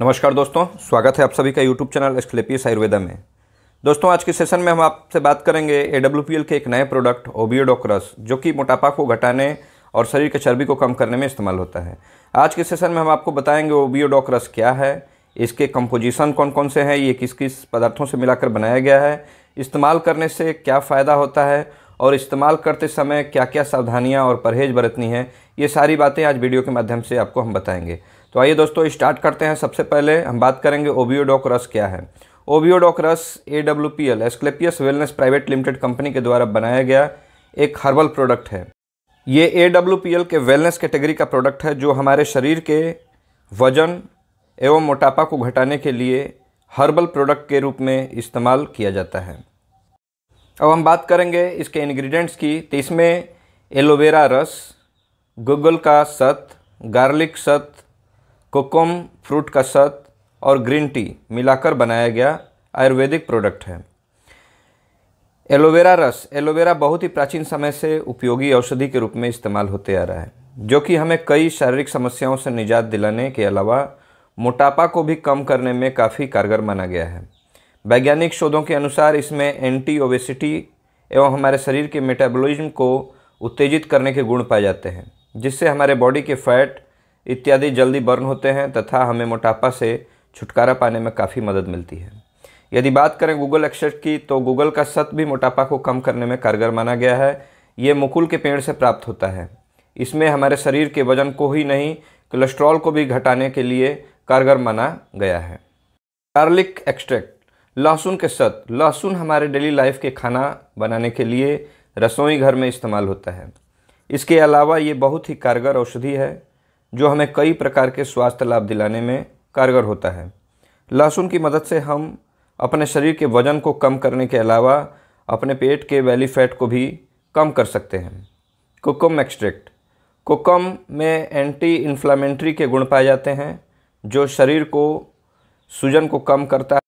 नमस्कार दोस्तों स्वागत है आप सभी का यूट्यूब चैनल एक्सलेपियस आयुर्वेदा में दोस्तों आज के सेशन में हम आपसे बात करेंगे ए के एक नए प्रोडक्ट ओबियोडोक्रस जो कि मोटापा को घटाने और शरीर के चर्बी को कम करने में इस्तेमाल होता है आज के सेशन में हम आपको बताएंगे ओबियोडोक्रस क्या है इसके कंपोजिशन कौन कौन से हैं ये किस किस पदार्थों से मिलाकर बनाया गया है इस्तेमाल करने से क्या फ़ायदा होता है और इस्तेमाल करते समय क्या क्या सावधानियाँ और परहेज बरतनी है ये सारी बातें आज वीडियो के माध्यम से आपको हम बताएंगे तो आइए दोस्तों स्टार्ट करते हैं सबसे पहले हम बात करेंगे ओबियोडॉक रस क्या है ओबियोडॉक रस A W P L Asclepius wellness private limited company के द्वारा बनाया गया एक हर्बल प्रोडक्ट है ये ए डब्ल्यू पी एल के वेलनेस कैटेगरी का प्रोडक्ट है जो हमारे शरीर के वजन एवं मोटापा को घटाने के लिए हर्बल प्रोडक्ट के रूप में इस्तेमाल किया जाता है अब हम बात करेंगे इसके इंग्रेडिएंट्स की तो इसमें एलोवेरा रस गूगल का सत गार्लिक सत कोकम फ्रूट का सत और ग्रीन टी मिलाकर बनाया गया आयुर्वेदिक प्रोडक्ट है एलोवेरा रस एलोवेरा बहुत ही प्राचीन समय से उपयोगी औषधि के रूप में इस्तेमाल होते आ रहा है जो कि हमें कई शारीरिक समस्याओं से निजात दिलाने के अलावा मोटापा को भी कम करने में काफ़ी कारगर माना गया है वैज्ञानिक शोधों के अनुसार इसमें एंटी ओबेसिटी एवं हमारे शरीर के मेटाबॉलिज्म को उत्तेजित करने के गुण पाए जाते हैं जिससे हमारे बॉडी के फैट इत्यादि जल्दी बर्न होते हैं तथा हमें मोटापा से छुटकारा पाने में काफ़ी मदद मिलती है यदि बात करें गूगल एक्सट की तो गूगल का सत भी मोटापा को कम करने में कारगर माना गया है ये मुकुल के पेड़ से प्राप्त होता है इसमें हमारे शरीर के वजन को ही नहीं कोलेस्ट्रॉल को भी घटाने के लिए कारगर माना गया है गार्लिक एक्सट्रैक्ट लहसुन के सत लहसुन हमारे डेली लाइफ के खाना बनाने के लिए रसोई घर में इस्तेमाल होता है इसके अलावा ये बहुत ही कारगर औषधि है जो हमें कई प्रकार के स्वास्थ्य लाभ दिलाने में कारगर होता है लहसुन की मदद से हम अपने शरीर के वजन को कम करने के अलावा अपने पेट के वैली फैट को भी कम कर सकते हैं कोकम एक्सट्रैक्ट कोकम में एंटी इन्फ्लामेंट्री के गुण पाए जाते हैं जो शरीर को सूजन को कम करता है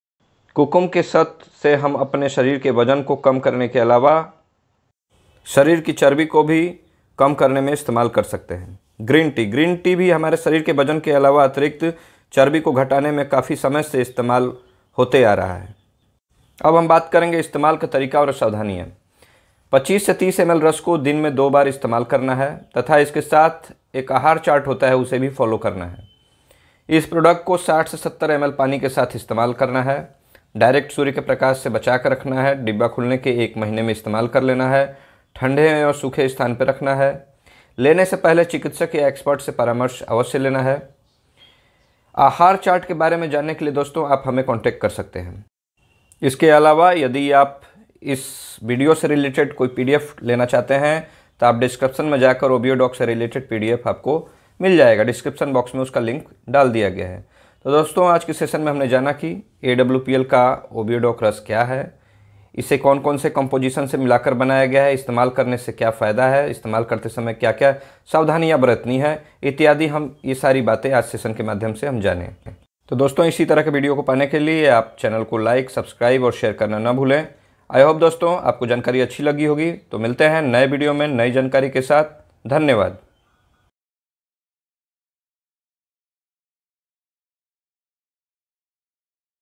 कुकुम के सत से हम अपने शरीर के वजन को कम करने के अलावा शरीर की चर्बी को भी कम करने में इस्तेमाल कर सकते हैं ग्रीन टी ग्रीन टी भी हमारे शरीर के वजन के अलावा अतिरिक्त चर्बी को घटाने में काफ़ी समय से इस्तेमाल होते आ रहा है अब हम बात करेंगे इस्तेमाल का तरीका और सावधानियाँ 25 से 30 एम रस को दिन में दो बार इस्तेमाल करना है तथा इसके साथ एक आहार चार्ट होता है उसे भी फॉलो करना है इस प्रोडक्ट को 60 से 70 एम पानी के साथ इस्तेमाल करना है डायरेक्ट सूर्य के प्रकाश से बचा कर रखना है डिब्बा खुलने के एक महीने में इस्तेमाल कर लेना है ठंडे और सूखे स्थान पर रखना है लेने से पहले चिकित्सक या एक्सपर्ट से परामर्श अवश्य लेना है आहार चार्ट के बारे में जानने के लिए दोस्तों आप हमें कॉन्टेक्ट कर सकते हैं इसके अलावा यदि आप इस वीडियो से रिलेटेड कोई पीडीएफ लेना चाहते हैं तो आप डिस्क्रिप्शन में जाकर ओबियोडॉक से रिलेटेड पीडीएफ आपको मिल जाएगा डिस्क्रिप्शन बॉक्स में उसका लिंक डाल दिया गया है तो दोस्तों आज के सेशन में हमने जाना कि ए डब्ल्यू पी एल का ओबियोडॉक रस क्या है इसे कौन कौन से कंपोजिशन से मिलाकर बनाया गया है इस्तेमाल करने से क्या फ़ायदा है इस्तेमाल करते समय क्या क्या सावधानियां बरतनी है इत्यादि हम ये सारी बातें आज सेशन के माध्यम से हम जाने तो दोस्तों इसी तरह के वीडियो को पाने के लिए आप चैनल को लाइक सब्सक्राइब और शेयर करना ना भूलें आई होप दोस्तों आपको जानकारी अच्छी लगी होगी तो मिलते हैं नए वीडियो में नई जानकारी के साथ धन्यवाद